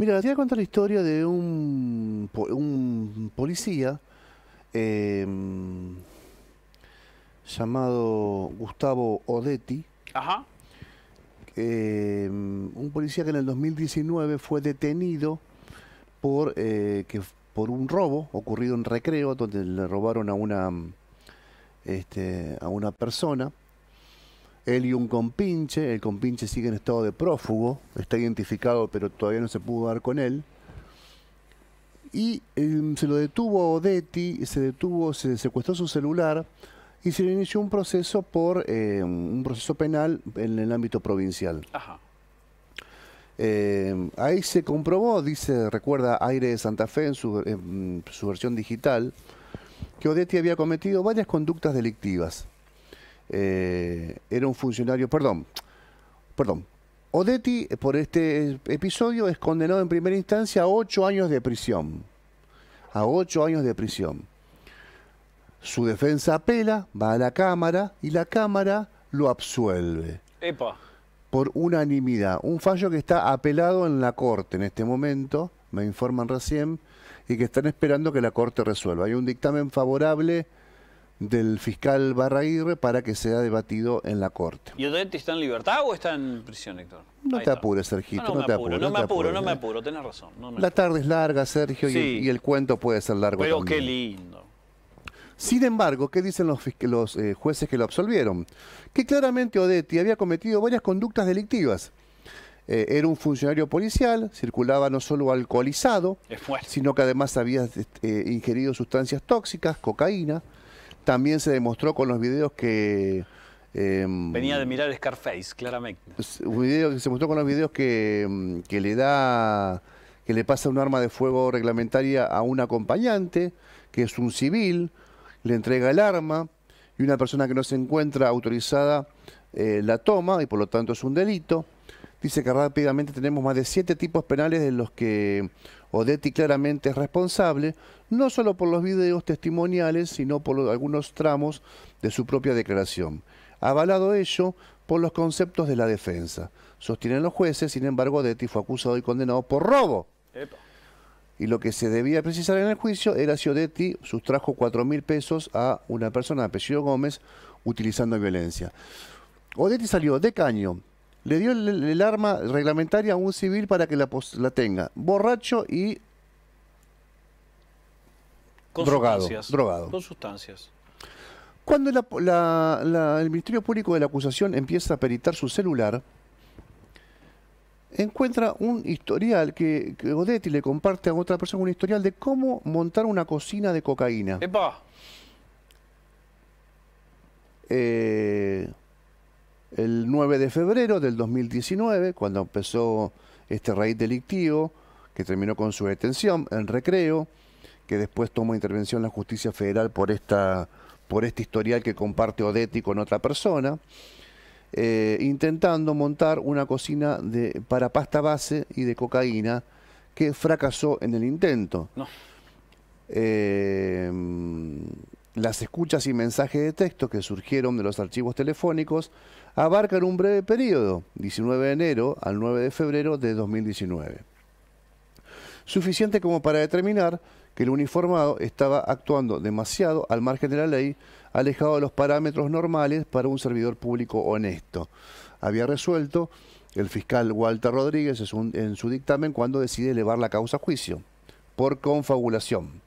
Mira, te voy a contar la historia de un, policía em, llamado Gustavo Odetti. Ajá. Em, un policía que en el 2019 fue detenido por, eh, que, por un robo ocurrido en recreo, donde le robaron a una, este, a una persona él y un compinche. El compinche sigue en estado de prófugo, está identificado, pero todavía no se pudo dar con él. Y em, se lo detuvo Odetti, se detuvo, se secuestró su celular y se le inició un proceso por em, un proceso penal en el ámbito provincial. Em, ahí se comprobó, dice, recuerda Aire de Santa Fe en su versión digital, que Odetti había cometido varias conductas delictivas eh, era un funcionario, perdón, perdón, Odetti eh, por este episodio es condenado en primera instancia a ocho años de prisión. A ocho años de prisión. Su defensa apela, va a la Cámara y la Cámara lo absuelve. Epa. Por unanimidad. Un fallo que está apelado en la Corte en este momento, me informan recién, y que están esperando que la Corte resuelva. Hay un dictamen favorable del fiscal Barraguirre para que sea debatido en la corte. ¿Y Odetti está en libertad o está en prisión, Héctor? No te apures, Sergito, no, me apuro, no, me apuro, no me apuro, tenés razón. la tarde es larga, Sergio, y, el cuento puede ser largo Pero qué lindo. Sin embargo, ¿qué dicen los, los eh, jueces que lo absolvieron? Que claramente Odetti había cometido varias conductas delictivas. Eh, era un funcionario policial, circulaba no solo alcoholizado, sino que además había eh, ingerido sustancias tóxicas, cocaína, también se demostró con los videos que... Em, Venía de mirar Scarface, claramente. video, se mostró con los videos que, em, que le da que le pasa un arma de fuego reglamentaria a un acompañante, que es un civil, le entrega el arma y una persona que no se encuentra autorizada eh, la toma y por lo tanto es un delito. Dice que rápidamente tenemos más de siete tipos penales de los que Odetti claramente es responsable, no solo por los videos testimoniales, sino por algunos tramos de su propia declaración. Avalado ello por los conceptos de la defensa. Sostienen los jueces, sin embargo, Odetti fue acusado y condenado por robo. Y lo que se debía precisar en el juicio era si Odetti sustrajo cuatro mil pesos a una persona de apellido Gómez utilizando violencia. Odetti salió de caño, le dio el, arma reglamentaria a un civil para que la, tenga. Borracho y con drogado, drogado. Con sustancias. Cuando el Ministerio Público de la Acusación empieza a peritar su celular, encuentra un historial que, Godetti le comparte a otra persona, un historial de cómo montar una cocina de cocaína. Eh, el 9 de febrero del 2019, cuando empezó este raíz delictivo, que terminó con su detención en recreo, que después tomó intervención la justicia federal por esta por este historial que comparte Odetti con otra persona, eh, intentando montar una cocina de, para pasta base y de cocaína que fracasó en el intento. No. Eh, las escuchas y mensajes de texto que surgieron de los archivos telefónicos abarcan un breve periodo, 19 de enero al 9 de febrero de 2019. Suficiente como para determinar que el uniformado estaba actuando demasiado al margen de la ley, alejado de los parámetros normales para un servidor público honesto. Había resuelto el fiscal Walter Rodríguez en su dictamen cuando decide elevar la causa a juicio por confabulación.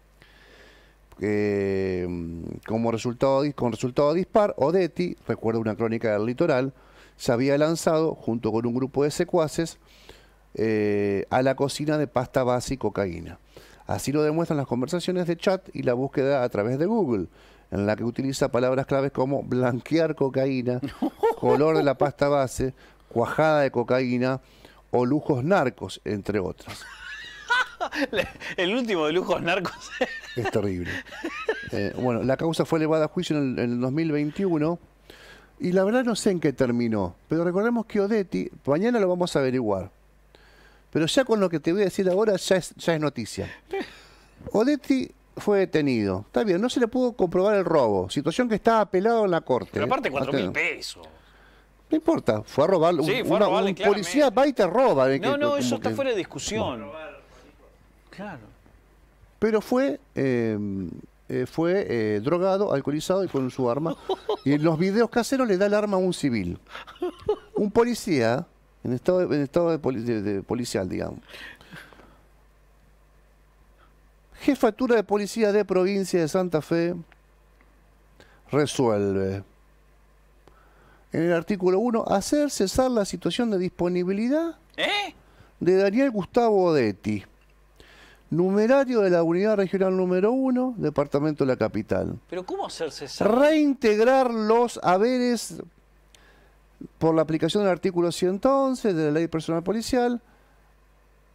Em, como resultado, con resultado dispar, Odetti, recuerdo una crónica del litoral, se había lanzado junto con un grupo de secuaces eh, a la cocina de pasta base y cocaína. Así lo demuestran las conversaciones de chat y la búsqueda a través de Google, en la que utiliza palabras claves como blanquear cocaína, color de la pasta base, cuajada de cocaína o lujos narcos, entre otras. el último de Lujos Narcos. es terrible. Eh, bueno, la causa fue elevada a juicio en el, 2021. Y la verdad no sé en qué terminó, pero recordemos que Odetti, mañana lo vamos a averiguar. Pero ya con lo que te voy a decir ahora ya es, ya es noticia. Odetti fue detenido. Está bien, no se le pudo comprobar el robo, situación que está apelado en la corte. Pero aparte, cuatro mil pesos. No importa, fue a robar. Sí, fue a un policía va y te roba. No, no, eso está fuera de discusión. Claro. Pero fue, em, eh, fue eh, drogado, alcoholizado y con su arma. y en los videos caseros le da el arma a un civil. Un policía, en estado, de, policial, digamos. Jefatura de Policía de Provincia de Santa Fe resuelve en el artículo 1 hacer cesar la situación de disponibilidad ¿Eh? de Daniel Gustavo Odetti numerario de la unidad regional número 1, departamento de la capital. Pero ¿cómo hacerse eso? Reintegrar los haberes por la aplicación del artículo 111 de la ley personal policial,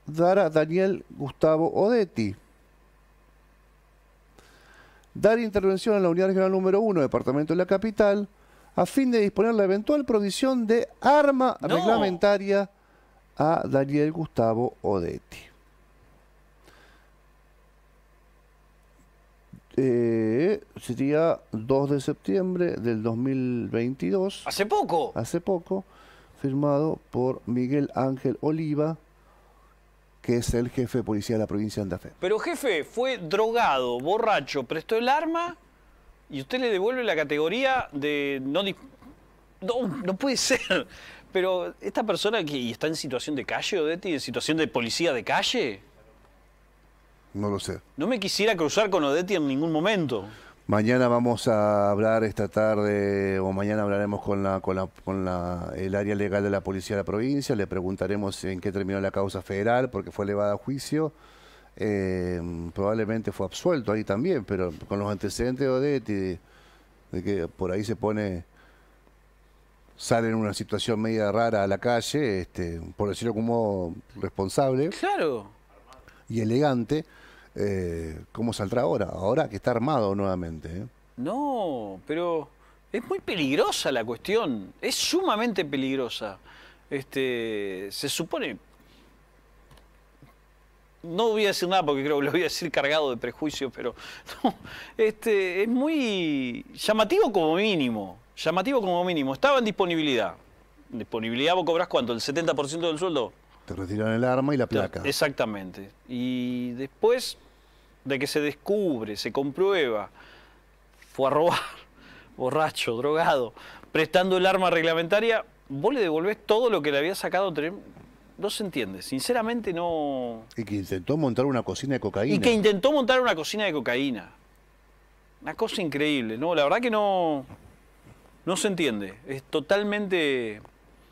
dar a Daniel Gustavo Odetti. Dar intervención en la unidad regional número 1, departamento de la capital, a fin de disponer la eventual provisión de arma reglamentaria a Daniel Gustavo Odetti. Eh, sería 2 de septiembre del 2022. ¿Hace poco? Hace poco, firmado por Miguel Ángel Oliva, que es el jefe de policía de la provincia de Santa Fe. Pero jefe, fue drogado, borracho, prestó el arma y usted le devuelve la categoría de no... No, no puede ser. Pero esta persona que está en situación de calle, Odetti, en situación de policía de calle... No lo sé. No me quisiera cruzar con Odetti en ningún momento. Mañana vamos a hablar esta tarde o mañana hablaremos con, la, con, la, con la, el área legal de la Policía de la provincia, le preguntaremos en qué terminó la causa federal porque fue elevada a juicio. Eh, probablemente fue absuelto ahí también, pero con los antecedentes de Odetti, de, que por ahí se pone, sale en una situación media rara a la calle, este, por decirlo como responsable. Claro y elegante, eh, ¿cómo saldrá ahora? Ahora que está armado nuevamente. ¿eh? No, pero es muy peligrosa la cuestión, es sumamente peligrosa. Este, se supone, no voy a decir nada porque creo que lo voy a decir cargado de prejuicios, pero este, es muy llamativo como mínimo. Llamativo como mínimo. Estaba en disponibilidad. ¿Disponibilidad vos cobras cuánto? ¿El 70% del sueldo? Te retiran el arma y la placa. Exactamente. Y después de que se descubre, se comprueba, fue a robar, borracho, drogado, prestando el arma reglamentaria, vos le devolvés todo lo que le había sacado no se entiende. Sinceramente no. Y que intentó montar una cocina de cocaína. Y que intentó montar una cocina de cocaína. Una cosa increíble, ¿no? La verdad que no. No se entiende. Es totalmente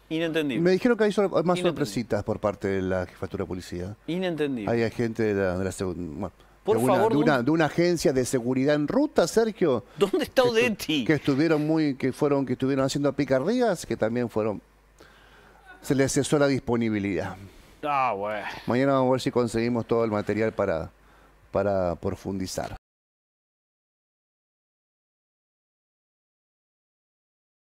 Inentendible. Me dijeron que hay más sorpresitas por parte de la jefatura de policía. Inentendible. Hay gente de una, agencia de seguridad en ruta, Sergio. ¿Dónde está Odetti? Que, estuvieron muy, que fueron, que estuvieron haciendo picardías, que también fueron. Se les cesó la disponibilidad. Ah, bueno. Mañana vamos a ver si conseguimos todo el material para, para profundizar.